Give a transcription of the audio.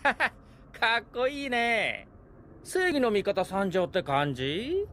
かっこいいね正義の味方参上って感じ